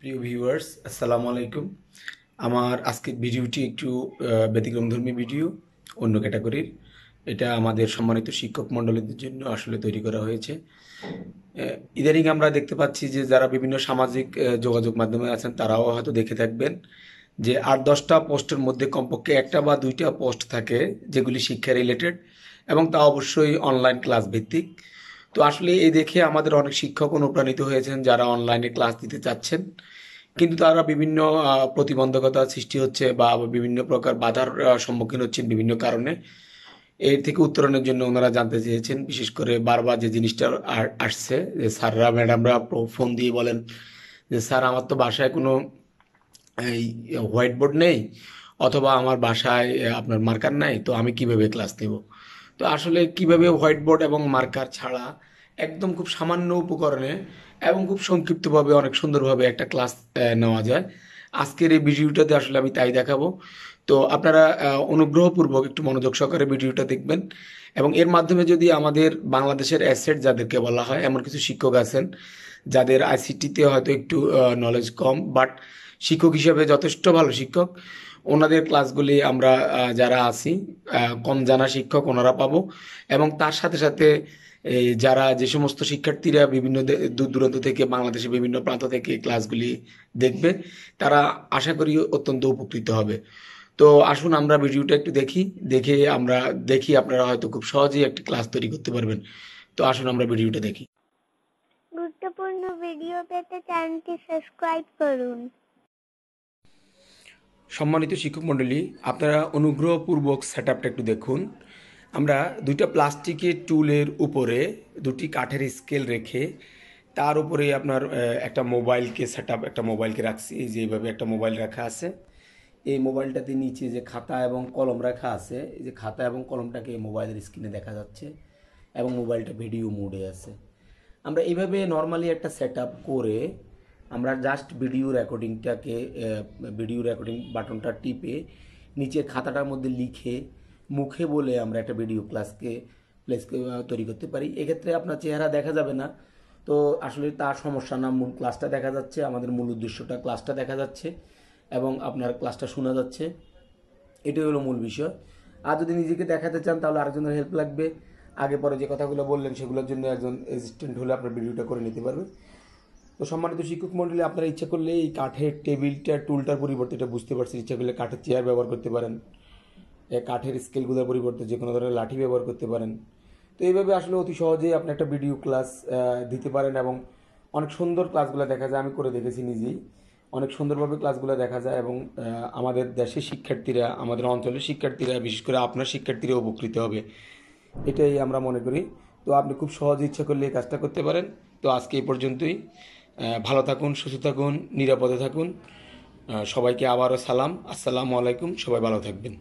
প্রিয় ভিউয়ার্স আসসালামু আলাইকুম আমার আজকের ভিডিওটি একটু ব্যতিক্রমধর্মী ভিডিও অন্য ক্যাটাগরির এটা আমাদের সম্মানিত শিক্ষক মণ্ডলীদের জন্য আসলে তৈরি করা হয়েছে ইদানিং আমরা দেখতে পাচ্ছি যে যারা বিভিন্ন সামাজিক যোগাযোগ মাধ্যমে আছেন তারাও হয়তো দেখে থাকবেন যে আট দশটা পোস্টের মধ্যে কমপক্ষে একটা বা দুইটা পোস্ট থাকে যেগুলি শিক্ষা রিলেটেড এবং তা অবশ্যই অনলাইন ক্লাস ভিত্তিক তো আসলে এই দেখে আমাদের অনেক শিক্ষক অনুপ্রাণিত হয়েছেন যারা অনলাইনে ক্লাস দিতে চাচ্ছেন কিন্তু তারা বিভিন্ন প্রতিবন্ধকতা সৃষ্টি হচ্ছে বা বিভিন্ন প্রকার বাধার সম্মুখীন হচ্ছেন বিভিন্ন কারণে এর থেকে উত্তরণের জন্য ওনারা জানতে চেয়েছেন বিশেষ করে বারবার যে জিনিসটা আসছে যে স্যাররা ম্যাডামরা ফোন দিয়ে বলেন যে স্যার আমার তো বাসায় কোনো এই হোয়াইট বোর্ড নেই অথবা আমার বাসায় আপনার মার্কার নাই তো আমি কিভাবে ক্লাস নেব তো আসলে কিভাবে হোয়াইট বোর্ড এবং মার্কার ছাড়া একদম খুব সামান্য উপকরণে এবং খুব সংক্ষিপ্তভাবে অনেক সুন্দরভাবে একটা ক্লাস নেওয়া যায় আজকের এই ভিডিওটাতে আসলে আমি তাই দেখাবো তো আপনারা অনুগ্রহপূর্বক একটু মনোযোগ সহকারে ভিডিওটা দেখবেন এবং এর মাধ্যমে যদি আমাদের বাংলাদেশের অ্যাসেট যাদেরকে বলা হয় এমন কিছু শিক্ষক আছেন যাদের আইসিটিতে হয়তো একটু নলেজ কম বাট শিক্ষক হিসাবে যথেষ্ট ভালো শিক্ষক ওনাদের ক্লাসগুলি আমরা যারা আছি কম জানা শিক্ষক ওনারা পাব এবং তার সাথে সাথে যারা যে সমস্ত শিক্ষার্থীরা বিভিন্ন দূর দূরান্ত থেকে বাংলাদেশের বিভিন্ন প্রান্ত থেকে ক্লাসগুলি দেখবে তারা আশা করি অত্যন্ত উপকৃত হবে তো আসুন আমরা ভিডিওটা একটু দেখি দেখে আমরা দেখি আপনারা হয়তো খুব সহজেই একটি ক্লাস তৈরি করতে পারবেন তো আসুন আমরা ভিডিওটা দেখি গুরুত্বপূর্ণ ভিডিও পেতে চ্যানেলটি সাবস্ক্রাইব করুন সম্মানিত শিক্ষক মণ্ডলী আপনারা অনুগ্রহপূর্বক সেট একটু দেখুন আমরা দুইটা প্লাস্টিকের টুলের উপরে দুটি কাঠের স্কেল রেখে তার উপরে আপনার একটা মোবাইলকে সেট একটা মোবাইলকে রাখছি যেভাবে একটা মোবাইল রাখা আছে এই মোবাইলটাতে নিচে যে খাতা এবং কলম রাখা আছে এই যে খাতা এবং কলমটাকে মোবাইলের স্ক্রিনে দেখা যাচ্ছে এবং মোবাইলটা ভিডিও মোডে আছে আমরা এইভাবে নর্মালি একটা সেট করে আমরা জাস্ট ভিডিও রেকর্ডিংটাকে ভিডিও রেকর্ডিং বাটনটা টিপে নিচের খাতাটার মধ্যে লিখে মুখে বলে আমরা একটা ভিডিও ক্লাসকে প্লেস তৈরি করতে পারি এক্ষেত্রে আপনার চেহারা দেখা যাবে না তো আসলে তার সমস্যা না মূল ক্লাসটা দেখা যাচ্ছে আমাদের মূল উদ্দেশ্যটা ক্লাসটা দেখা যাচ্ছে এবং আপনার ক্লাসটা শোনা যাচ্ছে এটাই হলো মূল বিষয় আর যদি নিজেকে দেখাতে চান তাহলে আরেকজনের হেল্প লাগবে আগে পরে যে কথাগুলো বললেন সেগুলোর জন্য একজন অ্যাসিস্ট্যান্ট হলে আপনার ভিডিওটা করে নিতে পারবে তো সম্মানিত শিক্ষক মন্ডলী আপনারা ইচ্ছা করলে এই কাঠের টেবিলটা টুলটার পরিবর্তে এটা বুঝতে পারছি ইচ্ছা করলে কাঠের চেয়ার ব্যবহার করতে পারেন কাঠের স্কেলগুলোর পরিবর্তে যে কোনো ধরনের লাঠি ব্যবহার করতে পারেন তো এইভাবে আসলে অতি সহজেই আপনি একটা ভিডিও ক্লাস দিতে পারেন এবং অনেক সুন্দর ক্লাসগুলো দেখা যায় আমি করে দেখেছি নিজেই অনেক সুন্দরভাবে ক্লাসগুলো দেখা যায় এবং আমাদের দেশের শিক্ষার্থীরা আমাদের অঞ্চলের শিক্ষার্থীরা বিশেষ করে আপনার শিক্ষার্থীরা উপকৃত হবে এটাই আমরা মনে করি তো আপনি খুব সহজে ইচ্ছা করলে এই কাজটা করতে পারেন তো আজকে এই পর্যন্তই ভালো থাকুন সুস্থ থাকুন নিরাপদে থাকুন সবাইকে আবারও সালাম আসসালামু আলাইকুম সবাই ভালো থাকবেন